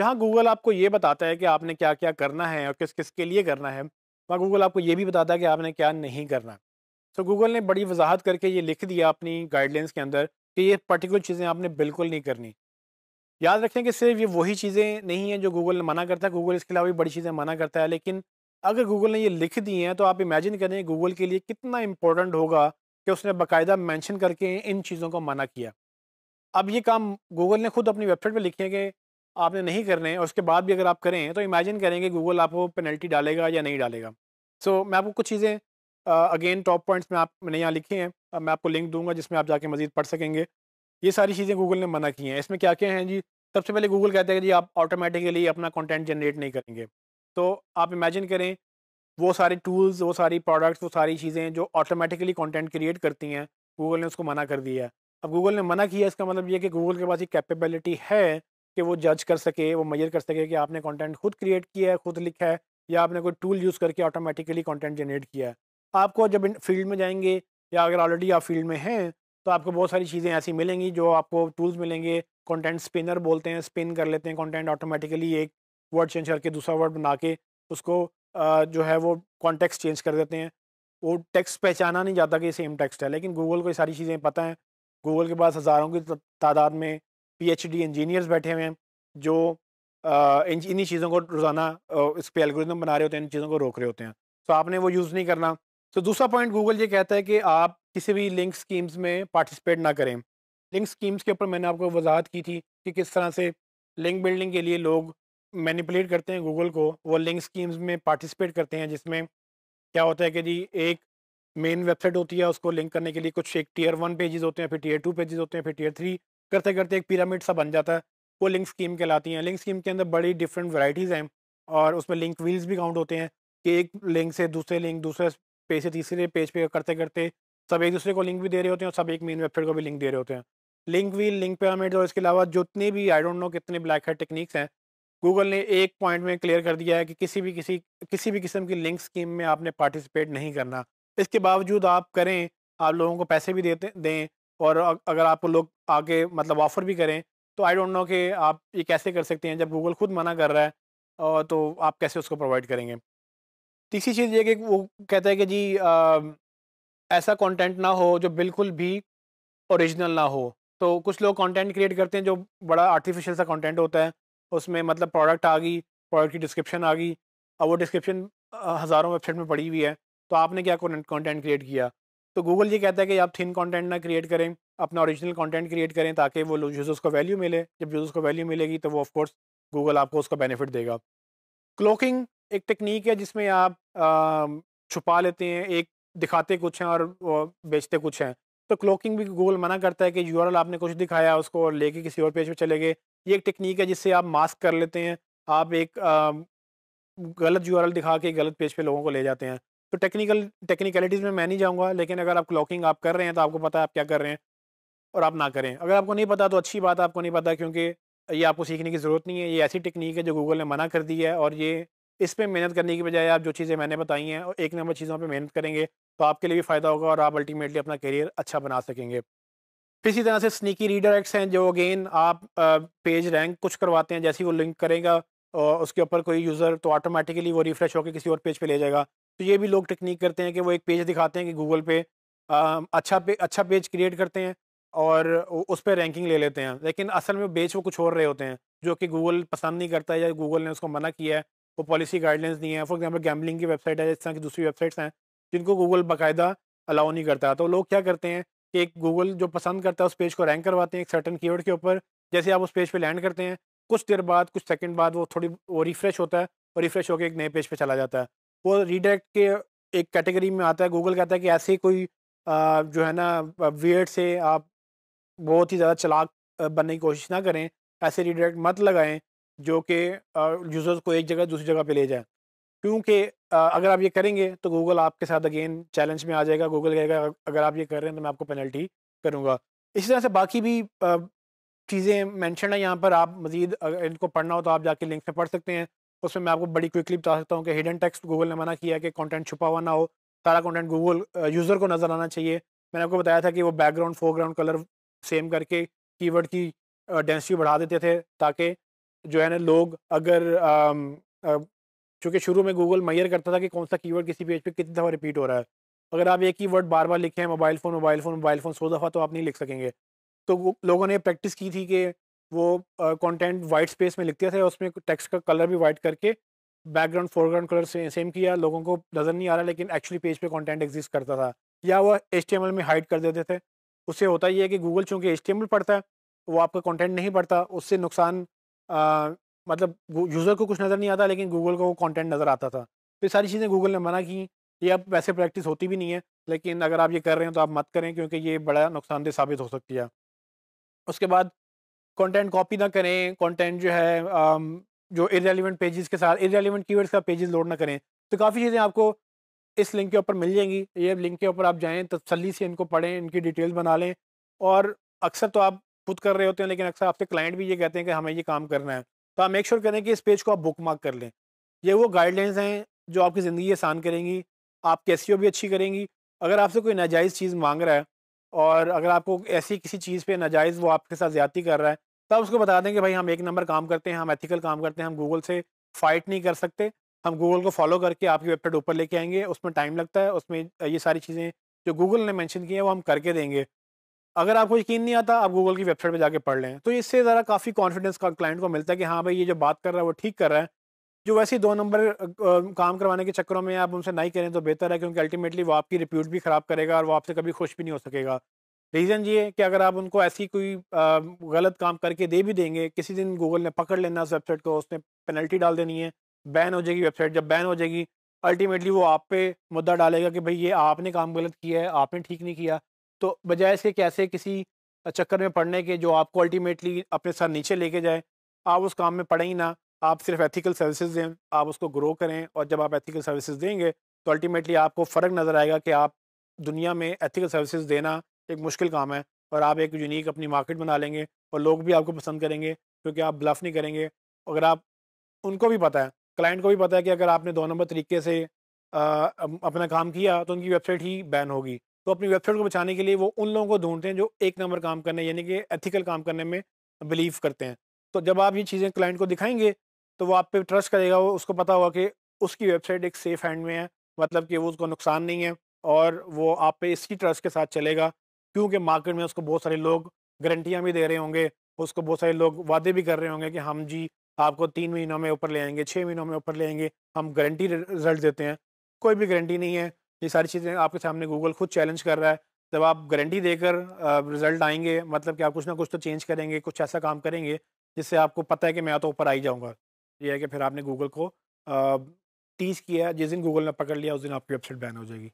जहाँ गूगल आपको ये बताता है कि आपने क्या क्या करना है और किस किस के लिए करना है वहाँ गूगल आपको ये भी बताता है कि आपने क्या नहीं करना तो गूगल ने बड़ी वजाहत करके ये लिख दिया अपनी गाइडलाइंस के अंदर कि ये पर्टिकुलर चीज़ें आपने बिल्कुल नहीं करनी याद रखें कि सिर्फ ये वही चीज़ें नहीं हैं जो गूगल ने मना करता है गूगल इसके अलावा भी बड़ी चीज़ें मना करता है लेकिन अगर गूगल ने ये लिख दी हैं तो आप इमेजिन करें गूगल के लिए कितना इंपॉर्टेंट होगा कि उसने बाकायदा मेंशन करके इन चीज़ों को मना किया अब ये काम गूगल ने खुद अपनी वेबसाइट पर लिखे हैं कि आपने नहीं करने और उसके बाद भी अगर आप करें तो इमेजिन करेंगे गूगल आपको पेनल्टी डालेगा या नहीं डालेगा सो so, मैं आपको कुछ चीज़ें अगेन टॉप पॉइंट्स में आप मैंने यहाँ लिखी हैं अब मैं आपको लिंक दूंगा जिसमें आप जाके मजीद पढ़ सकेंगे ये सारी चीज़ें गूगल ने मना की हैं इसमें क्या क्या हैं जी सबसे पहले गूगल कहते हैं कि जी आप ऑटोमेटिकली अपना कॉन्टेंट जनरेट नहीं करेंगे तो आप इमेजिन करें वो सारे टूल्स वो सारी प्रोडक्ट्स वो सारी चीज़ें जो ऑटोमेटिकली कॉन्टेंट क्रिएट करती हैं गूगल ने उसको मना कर दिया है अब गूगल ने मना किया इसका मतलब ये कि गूगल के पास ये कैपेबिलिटी है कि वो जज कर सके वो मैयर कर सके कि आपने कंटेंट खुद क्रिएट किया है खुद लिखा है या आपने कोई टूल यूज़ करके ऑटोमेटिकली कंटेंट जनरेट किया है आपको जब फील्ड में जाएंगे या अगर ऑलरेडी आप फील्ड में हैं तो आपको बहुत सारी चीज़ें ऐसी मिलेंगी जो आपको टूल्स मिलेंगे कंटेंट स्पिनर बोलते हैं स्पिन कर लेते हैं कंटेंट ऑटोमेटिकली एक वर्ड चेंज करके दूसरा वर्ड बना के उसको जो है वो कॉन्टेक्स्ट चेंज कर देते हैं वो टेक्स्ट पहचाना नहीं जाता कि सेम टेक्स्ट है लेकिन गूगल को ये सारी चीज़ें पता हैं गूगल के पास हज़ारों की तादाद में पीएचडी इंजीनियर्स बैठे हुए हैं जो इन इन्हीं चीज़ों को रोज़ाना इस पर एल्गोरिज्म बना रहे होते हैं इन चीज़ों को रोक रहे होते हैं तो आपने वो यूज़ नहीं करना तो दूसरा पॉइंट गूगल ये कहता है कि आप किसी भी लिंक स्कीम्स में पार्टिसिपेट ना करें लिंक स्कीम्स के ऊपर मैंने आपको वजाहत की थी कि किस तरह से लिंक बिल्डिंग के लिए लोग मैनिपुलेट करते हैं गूगल को वो लिंक स्कीम्स में पार्टिसिपेट करते हैं जिसमें क्या होता है कि जी एक मेन वेबसाइट होती है उसको लिंक करने के लिए कुछ एक टीयर वन पेजेस होते हैं फिर टीयर टू पेजेस होते हैं फिर टीयर थ्री करते करते एक पिरामिड सा बन जाता है वो लिंक स्कीम कहलाती हैं लिंक स्कीम के अंदर बड़ी डिफरेंट वराइटीज़ हैं और उसमें लिंक व्हील्स भी काउंट होते हैं कि एक लिंक से दूसरे लिंक दूसरे पेज से तीसरे पेज पे करते करते सब एक दूसरे को लिंक भी दे रहे होते हैं और सब एक मेन वेबसाइट को भी लिंक दे रहे होते हैं लिंक व्हील लिंक पिरामिड और इसके अलावा जितने भी आई डोंट नो कितने ब्लैक हेड टेक्निक्स हैं गूगल ने एक पॉइंट में क्लियर कर दिया है कि किसी भी किसी किसी भी किस्म की लिंक स्कीम में आपने पार्टिसिपेट नहीं करना इसके बावजूद आप करें आप लोगों को पैसे भी देते दें और अगर आपको लोग आगे मतलब ऑफ़र भी करें तो आई डोंट नो कि आप ये कैसे कर सकते हैं जब गूगल खुद मना कर रहा है तो आप कैसे उसको प्रोवाइड करेंगे तीसरी चीज़ ये कि वो कहता है कि जी आ, ऐसा कंटेंट ना हो जो बिल्कुल भी ओरिजिनल ना हो तो कुछ लोग कंटेंट क्रिएट करते हैं जो बड़ा आर्टिफिशियल सा कंटेंट होता है उसमें मतलब प्रोडक्ट आ गई प्रोडक्ट की डिस्क्रिप्शन आ गई और वो डिस्क्रिप्शन हज़ारों वेबसाइट में पड़ी हुई है तो आपने क्या कंटेंट क्रिएट किया तो गूगल ये कहता है कि आप थिन कंटेंट ना क्रिएट करें अपना ओरिजिनल कंटेंट क्रिएट करें ताकि वो यूज़र्स को वैल्यू मिले जब यूज़र्स को वैल्यू मिलेगी तो वो ऑफकोर्स गूगल आपको उसका बेनिफिट देगा क्लोकिंग एक टेक्निक है जिसमें आप छुपा लेते हैं एक दिखाते कुछ हैं और बेचते कुछ हैं तो क्लोकिंग भी गूगल मना करता है कि यू आपने कुछ दिखाया उसको और लेके किसी और पेज पे चले गए ये एक टेक्निक है जिससे आप मास्क कर लेते हैं आप एक आ, गलत यू दिखा के गलत पेज पे लोगों को ले जाते हैं तो टेक्निकल टेक्निकलिटीज़ में मैं नहीं जाऊँगा लेकिन अगर आप क्लॉकिंग आप कर रहे हैं तो आपको पता है आप क्या कर रहे हैं और आप ना करें अगर आपको नहीं पता तो अच्छी बात आपको नहीं पता क्योंकि ये आपको सीखने की ज़रूरत नहीं है ये ऐसी टेक्निक है जो गूगल ने मना कर दी है और ये इस पर मेहनत करने की बजाय आप जो चीज़ें मैंने बताई हैं और एक नंबर चीज़ों पर मेहनत करेंगे तो आपके लिए भी फ़ायदा होगा और आप अल्टीमेटली अपना करियर अच्छा बना सकेंगे फिर इसी तरह से स्नीकी एक्ट्स हैं जो अगेन आप पेज रैंक कुछ करवाते हैं जैसे वो लिंक करेगा और उसके ऊपर कोई यूज़र तो ऑटोमेटिकली वो रिफ्रेश होकर किसी और पेज पे ले जाएगा तो ये भी लोग टेक्निक करते हैं कि वो एक पेज दिखाते हैं कि गूगल पे आ, अच्छा पे अच्छा पेज क्रिएट करते हैं और उस पर रैंकिंग ले लेते हैं लेकिन असल में बेच वो कुछ और रहे होते हैं जो कि गूगल पसंद नहीं करता है या गूगल ने उसको मना किया है वो पॉलिसी गाइडलाइंस दी है फॉर एग्जाम्पल गैम्बलिंग की वेबसाइट है इस तरह की दूसरी वेबसाइट्स हैं जिनको गूगल बाकायदा अलाउ नहीं करता तो लोग क्या करते हैं कि एक गूगल जो पसंद करता है उस पेज को रैंक करवाते हैं एक सर्टन कीवर्ड के ऊपर जैसे आप उस पेज पर लैंड करते हैं कुछ देर बाद कुछ सेकंड बाद वो थोड़ी वो रिफ्रेश होता है और रिफ्रेश होकर एक नए पेज पे चला जाता है वो रीडायरेक्ट के एक कैटेगरी में आता है गूगल कहता है कि ऐसे कोई आ, जो है ना वेट से आप बहुत ही ज़्यादा चलाक बनने की कोशिश ना करें ऐसे रीडायरेक्ट मत लगाएं जो कि यूज़र्स को एक जगह दूसरी जगह पे ले जाए क्योंकि अगर आप ये करेंगे तो गूगल आपके साथ अगेन चैलेंज में आ जाएगा गूगल कहेगा अगर आप ये कर रहे हैं तो मैं आपको पेनल्टी करूँगा इसी तरह से बाकी भी चीज़ें मैंशन है यहाँ पर आप मज़ीद इनको पढ़ना हो तो आप जाके लिंक में पढ़ सकते हैं उसमें मैं आपको बड़ी क्विकली बता सकता हूँ कि हिडन टेक्स्ट गूगल ने मना किया कि कंटेंट छुपा हुआ ना हो सारा कंटेंट गूगल यूज़र को नज़र आना चाहिए मैंने आपको बताया था कि वो बैकग्राउंड फोरग्राउंड कलर सेम करके कीवर्ड की डेंसिटी बढ़ा देते थे ताकि जो है ना लोग अगर चूँकि शुरू में गूगल मैयर करता था कि कौन सा कीवर्ड किसी पेज पे कितनी दफ़ा रिपीट हो रहा है अगर आप एक ही वर्ड बार बार लिखे हैं mobile phone mobile phone mobile phone सौ दफ़ा तो आप नहीं लिख सकेंगे तो लोगों ने प्रैक्टिस की थी कि वो कंटेंट वाइट स्पेस में लिखते थे उसमें टेक्स्ट का कलर भी वाइट करके बैकग्राउंड फोरग्राउंड कलर से, सेम किया लोगों को नज़र नहीं आ रहा लेकिन एक्चुअली पेज पे कंटेंट एग्जिस्ट करता था या वो एच में हाइड कर देते थे उससे होता ये है कि गूगल चूँकि एच पढ़ता है वो आपका कॉन्टेंट नहीं पढ़ता उससे नुकसान आ, मतलब यूज़र को कुछ नज़र नहीं आता लेकिन गूगल को वो नज़र आता था तो ये सारी चीज़ें गूगल ने मना की ये अब वैसे प्रैक्टिस होती भी नहीं है लेकिन अगर आप ये कर रहे हैं तो आप मत करें क्योंकि ये बड़ा नुकसानदेह साबित हो सकती है उसके बाद कंटेंट कॉपी ना करें कंटेंट जो है जो इरेलीवेंट पेजेस के साथ इरेलीवेंट कीवर्ड्स का पेजेस लोड ना करें तो काफ़ी चीज़ें आपको इस लिंक के ऊपर मिल जाएंगी ये लिंक के ऊपर आप जाएँ तसली से इनको पढ़ें इनकी डिटेल्स बना लें और अक्सर तो आप खुद कर रहे होते हैं लेकिन अक्सर आपके क्लाइंट भी ये कहते हैं कि हमें ये काम करना है तो आप मेक श्योर करें कि इस पेज को आप बुक मार्क कर लें ये वो गाइडलाइंस हैं जो आपकी ज़िंदगी आसान करेंगी आप कैसी e भी अच्छी करेंगी अगर आपसे कोई नाजायज़ चीज़ मांग रहा है और अगर आपको ऐसी किसी चीज़ पे नाजायज़ वो आपके साथ ज़्यादा कर रहा है तब उसको बता दें कि भाई हम एक नंबर काम करते हैं हम एथिकल काम करते हैं हम गूगल से फाइट नहीं कर सकते हम गूगल को फॉलो करके आपकी वेबसाइट ऊपर लेके आएंगे उसमें टाइम लगता है उसमें ये सारी चीज़ें जो गूगल ने मैंशन की हैं वो हम करके देंगे अगर आपको यकीन नहीं आता आप गूगल की वेबसाइट पर जाके पढ़ लें तो इससे ज़रा काफ़ी कॉन्फिडेंस का क्लाइंट को मिलता है कि हाँ भाई ये जो बात कर रहा है वो ठीक कर रहा है जो वैसे ही दो नंबर काम करवाने के चक्करों में आप उनसे नहीं करें तो बेहतर है क्योंकि अल्टीमेटली वो आपकी रिप्यूट भी ख़राब करेगा और वो आपसे कभी खुश भी नहीं हो सकेगा रीज़न ये है कि अगर आप उनको ऐसी कोई गलत काम करके दे भी देंगे किसी दिन गूगल ने पकड़ लेना उस वेबसाइट को उसने पेनल्टी डाल देनी है बैन हो जाएगी वेबसाइट जब बैन हो जाएगी अल्टीमेटली वो आप पे मुद्दा डालेगा कि भाई ये आपने काम गलत किया है आपने ठीक नहीं किया तो बजाय इसके कैसे किसी चक्कर में पढ़ने के जो आपको अल्टीमेटली अपने साथ नीचे लेके जाए आप उस काम में पढ़ें ही ना आप सिर्फ एथिकल सर्विसेज दें आप उसको ग्रो करें और जब आप एथिकल सर्विसेज देंगे तो अल्टीमेटली आपको फ़र्क नज़र आएगा कि आप दुनिया में एथिकल सर्विसेज देना एक मुश्किल काम है और आप एक यूनिक अपनी मार्केट बना लेंगे और लोग भी आपको पसंद करेंगे क्योंकि आप ब्लफ नहीं करेंगे अगर आप उनको भी पता है क्लाइंट को भी पता है कि अगर आपने दो नंबर तरीके से आ, अपना काम किया तो उनकी वेबसाइट ही बैन होगी तो अपनी वेबसाइट को बचाने के लिए वो उन लोगों को ढूंढते हैं जो एक नंबर काम करने यानी कि एथिकल काम करने में बिलीव करते हैं तो जब आप ये चीज़ें क्लाइंट को दिखाएंगे तो वो आप पे ट्रस्ट करेगा वो उसको पता होगा कि उसकी वेबसाइट एक सेफ हैंड में है मतलब कि वो उसको नुकसान नहीं है और वो आप पे इसकी ट्रस्ट के साथ चलेगा क्योंकि मार्केट में उसको बहुत सारे लोग गारंटियाँ भी दे रहे होंगे उसको बहुत सारे लोग वादे भी कर रहे होंगे कि हम जी आपको तीन महीनों में ऊपर ले आएंगे छः महीनों में ऊपर ले आएंगे हम गारंटी रिजल्ट देते हैं कोई भी गारंटी नहीं है ये सारी चीज़ें आपके सामने गूगल खुद चैलेंज कर रहा है जब आप गारंटी देकर रिजल्ट आएंगे मतलब कि आप कुछ ना कुछ तो चेंज करेंगे कुछ ऐसा काम करेंगे जिससे आपको पता है कि मैं तो ऊपर आ ही जाऊँगा ये है कि फिर आपने गूगल को टीज किया जिस दिन गूगल ने पकड़ लिया उस दिन आपकी वेबसाइट बैन हो जाएगी